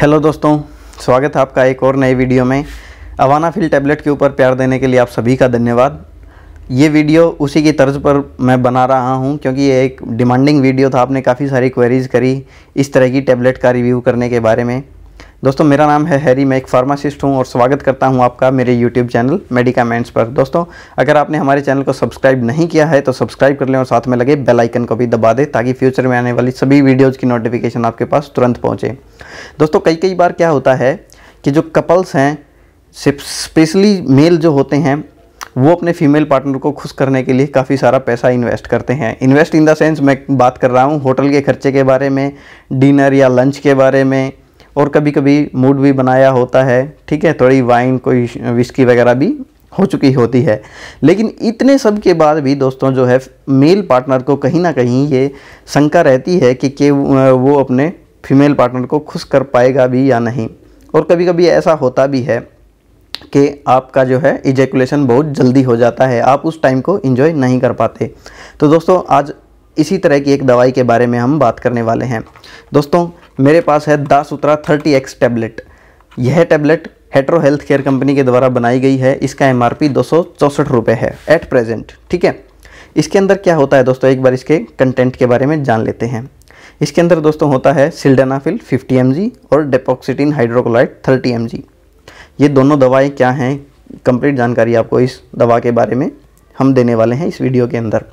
hello दोस्तों स्वागत है आपका एक और नए वीडियो में अवाना फिल टैबलेट के ऊपर प्यार देने के लिए आप सभी का धन्यवाद ये वीडियो उसी की तर्ज पर मैं बना रहा हूँ क्योंकि ये एक डिमांडिंग वीडियो था आपने काफ़ी सारी क्वेरीज़ करी इस तरह की टैबलेट का रिव्यू करने के बारे में दोस्तों मेरा नाम है हैरी मैं एक फार्मासिस्ट हूं और स्वागत करता हूं आपका मेरे यूट्यूब चैनल मेडिकामेंट्स पर दोस्तों अगर आपने हमारे चैनल को सब्सक्राइब नहीं किया है तो सब्सक्राइब कर लें और साथ में लगे बेल आइकन को भी दबा दें ताकि फ्यूचर में आने वाली सभी वीडियोज़ की नोटिफिकेशन आपके पास तुरंत पहुँचे दोस्तों कई कई बार क्या होता है कि जो कपल्स हैं स्पेशली मेल जो होते हैं वो अपने फीमेल पार्टनर को खुश करने के लिए काफ़ी सारा पैसा इन्वेस्ट करते हैं इन्वेस्ट इन द सेंस मैं बात कर रहा हूँ होटल के खर्चे के बारे में डिनर या लंच के बारे में और कभी कभी मूड भी बनाया होता है ठीक है थोड़ी वाइन कोई विस्की वगैरह भी हो चुकी होती है लेकिन इतने सब के बाद भी दोस्तों जो है मेल पार्टनर को कहीं ना कहीं ये शंका रहती है कि, के वो अपने फीमेल पार्टनर को खुश कर पाएगा भी या नहीं और कभी कभी ऐसा होता भी है कि आपका जो है इजेकुलेशन बहुत जल्दी हो जाता है आप उस टाइम को इन्जॉय नहीं कर पाते तो दोस्तों आज इसी तरह की एक दवाई के बारे में हम बात करने वाले हैं दोस्तों मेरे पास है Dasutra thirty X tablet यह tablet Hetero health care company के द्वारा बनाई गई है इसका एम आर पी है एट प्रेजेंट ठीक है इसके अंदर क्या होता है दोस्तों एक बार इसके कंटेंट के बारे में जान लेते हैं इसके अंदर दोस्तों होता है सिल्डेनाफिल 50 एम और डेपोक्सिटिन हाइड्रोक्लोराइड 30 एम ये दोनों दवाएं क्या हैं कंप्लीट जानकारी आपको इस दवा के बारे में हम देने वाले हैं इस वीडियो के अंदर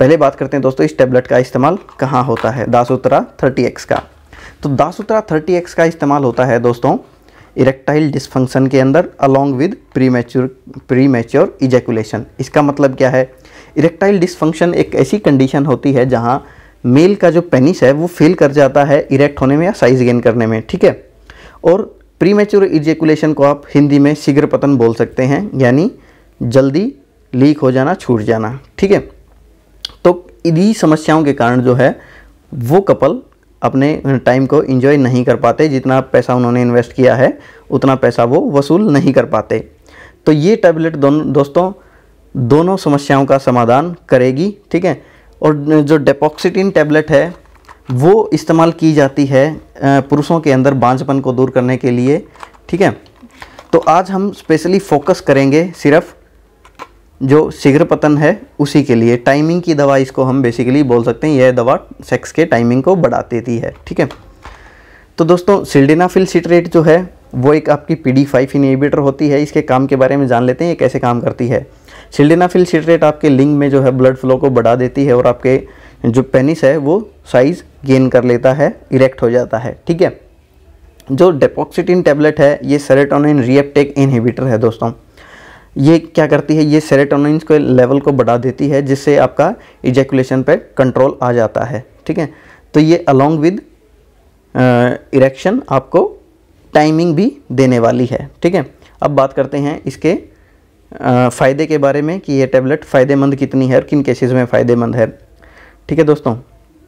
पहले बात करते हैं दोस्तों इस टैबलेट का इस्तेमाल कहाँ होता है दास उतरा थर्टी का तो थर्टी एक्स का इस्तेमाल होता है दोस्तों इरेक्टाइल डिस्फंक्शन के अंदर along with premature premature ejaculation इसका मतलब क्या है इरेक्टाइल डिस्फंक्शन एक ऐसी कंडीशन होती है जहाँ मेल का जो पेनिस है वो फेल कर जाता है इरेक्ट होने में या साइज गेन करने में ठीक है और प्री मैच्योर इजेकुलेशन को आप हिंदी में शीघ्र पतन बोल सकते हैं यानी जल्दी लीक हो जाना छूट जाना ठीक है तो इन्हीं समस्याओं के कारण जो है वो कपल अपने टाइम को इन्जॉय नहीं कर पाते जितना पैसा उन्होंने इन्वेस्ट किया है उतना पैसा वो वसूल नहीं कर पाते तो ये टैबलेट दोनों दोस्तों दोनों समस्याओं का समाधान करेगी ठीक है और जो डेपॉक्सिटिन टैबलेट है वो इस्तेमाल की जाती है पुरुषों के अंदर बांझपन को दूर करने के लिए ठीक है तो आज हम स्पेशली फोकस करेंगे सिर्फ जो शीघ्र पतन है उसी के लिए टाइमिंग की दवा इसको हम बेसिकली बोल सकते हैं यह दवा सेक्स के टाइमिंग को बढ़ा देती है ठीक है तो दोस्तों सिल्डेनाफिल सिट्रेट जो है वो एक आपकी पी डी फाइव इनिबिटर होती है इसके काम के बारे में जान लेते हैं ये कैसे काम करती है सिल्डेनाफिल सिट्रेट आपके लिंग में जो है ब्लड फ्लो को बढ़ा देती है और आपके जो पेनिस है वो साइज़ गेन कर लेता है इरेक्ट हो जाता है ठीक है जो डेपोक्सिटिन टेबलेट है ये सेरेटोनिन रिएप्टेक इनहिबिटर है दोस्तों ये क्या करती है ये सेरेटोनिन के लेवल को बढ़ा देती है जिससे आपका इजैकुलेशन पर कंट्रोल आ जाता है ठीक है तो ये अलोंग विद इरेक्शन आपको टाइमिंग भी देने वाली है ठीक है अब बात करते हैं इसके फ़ायदे के बारे में कि ये टैबलेट फ़ायदेमंद कितनी है और किन केसेस में फ़ायदेमंद है ठीक है दोस्तों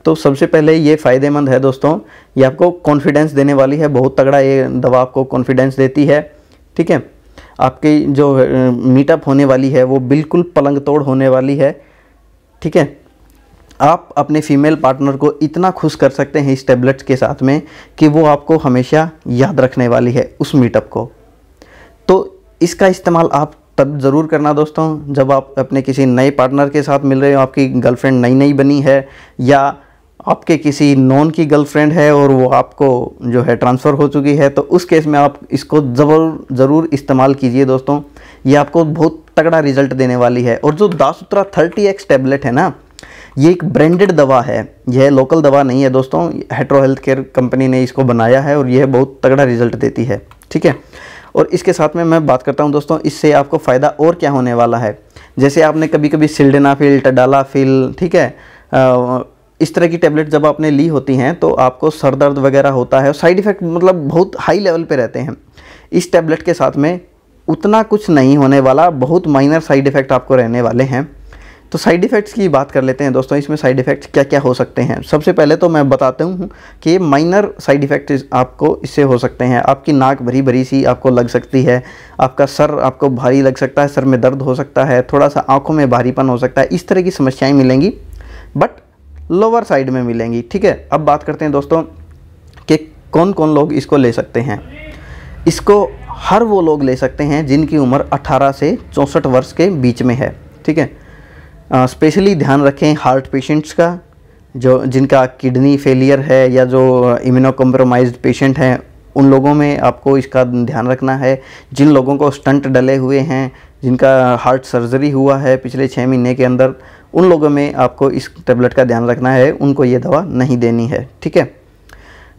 तो सबसे पहले ये फ़ायदेमंद है दोस्तों ये आपको कॉन्फिडेंस देने वाली है बहुत तगड़ा ये दवा आपको कॉन्फिडेंस देती है ठीक है आपकी जो मीटअप होने वाली है वो बिल्कुल पलंग तोड़ होने वाली है ठीक है आप अपने फीमेल पार्टनर को इतना खुश कर सकते हैं इस टेबलेट्स के साथ में कि वो आपको हमेशा याद रखने वाली है उस मीटअप को तो इसका इस्तेमाल आप तब ज़रूर करना दोस्तों जब आप अपने किसी नए पार्टनर के साथ मिल रहे हो आपकी गर्लफ्रेंड नई नई बनी है या आपके किसी नॉन की गर्लफ्रेंड है और वो आपको जो है ट्रांसफ़र हो चुकी है तो उस केस में आप इसको जबर ज़रूर इस्तेमाल कीजिए दोस्तों ये आपको बहुत तगड़ा रिजल्ट देने वाली है और जो दासूत्रा थर्टी एक्स टेबलेट है ना ये एक ब्रांडेड दवा है यह लोकल दवा नहीं है दोस्तों हेट्रो हेल्थ केयर कंपनी ने इसको बनाया है और यह बहुत तगड़ा रिजल्ट देती है ठीक है और इसके साथ में मैं बात करता हूँ दोस्तों इससे आपको फ़ायदा और क्या होने वाला है जैसे आपने कभी कभी सिल्डेनाफिल टडालाफिल ठीक है इस तरह की टेबलेट जब आपने ली होती हैं तो आपको सर दर्द वगैरह होता है और साइड इफ़ेक्ट मतलब बहुत हाई लेवल पे रहते हैं इस टैबलेट के साथ में उतना कुछ नहीं होने वाला बहुत माइनर साइड इफ़ेक्ट आपको रहने वाले हैं तो साइड इफ़ेक्ट्स की बात कर लेते हैं दोस्तों इसमें साइड इफ़ेक्ट्स क्या क्या हो सकते हैं सबसे पहले तो मैं बताता हूँ कि माइनर साइड इफ़ेक्ट आपको इससे हो सकते हैं आपकी नाक भरी भरी सी आपको लग सकती है आपका सर आपको भारी लग सकता है सर में दर्द हो सकता है थोड़ा सा आँखों में भारीपन हो सकता है इस तरह की समस्याएँ मिलेंगी बट लोअर साइड में मिलेंगी ठीक है अब बात करते हैं दोस्तों कि कौन कौन लोग इसको ले सकते हैं इसको हर वो लोग ले सकते हैं जिनकी उम्र 18 से चौंसठ वर्ष के बीच में है ठीक है स्पेशली ध्यान रखें हार्ट पेशेंट्स का जो जिनका किडनी फेलियर है या जो इम्यूनो कम्प्रोमाइज पेशेंट हैं उन लोगों में आपको इसका ध्यान रखना है जिन लोगों को स्टंट डले हुए हैं जिनका हार्ट सर्जरी हुआ है पिछले छः महीने के अंदर उन लोगों में आपको इस टेबलेट का ध्यान रखना है उनको ये दवा नहीं देनी है ठीक है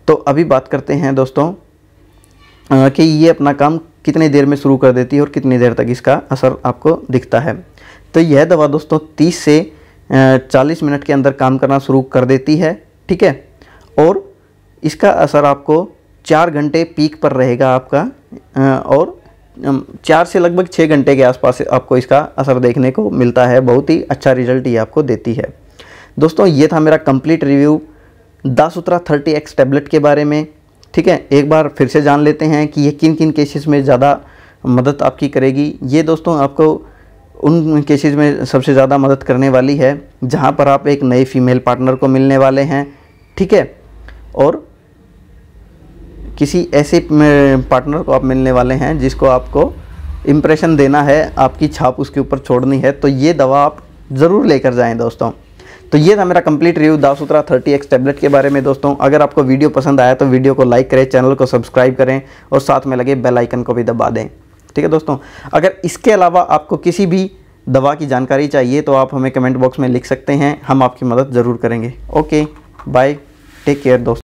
तो अभी बात करते हैं दोस्तों कि ये अपना काम कितनी देर में शुरू कर देती है और कितनी देर तक इसका असर आपको दिखता है तो यह दवा दोस्तों 30 से 40 मिनट के अंदर काम करना शुरू कर देती है ठीक है और इसका असर आपको चार घंटे पीक पर रहेगा आपका और चार से लगभग छः घंटे के आसपास आपको इसका असर देखने को मिलता है बहुत ही अच्छा रिजल्ट ये आपको देती है दोस्तों ये था मेरा कंप्लीट रिव्यू दास उतरा थर्टी एक्स टैबलेट के बारे में ठीक है एक बार फिर से जान लेते हैं कि ये किन किन केसेस में ज़्यादा मदद आपकी करेगी ये दोस्तों आपको उन केसेस में सबसे ज़्यादा मदद करने वाली है जहाँ पर आप एक नए फीमेल पार्टनर को मिलने वाले हैं ठीक है और किसी ऐसे पार्टनर को आप मिलने वाले हैं जिसको आपको इम्प्रेशन देना है आपकी छाप उसके ऊपर छोड़नी है तो ये दवा आप ज़रूर लेकर जाएं दोस्तों तो ये था मेरा complete review Dasutra thirty X tablet के बारे में दोस्तों अगर आपको वीडियो पसंद आया तो वीडियो को लाइक करें चैनल को सब्सक्राइब करें और साथ में लगे बेल आइकन को भी दबा दें ठीक है दोस्तों अगर इसके अलावा आपको किसी भी दवा की जानकारी चाहिए तो आप हमें कमेंट बॉक्स में लिख सकते हैं हम आपकी मदद ज़रूर करेंगे ओके बाय टेक केयर दोस्तों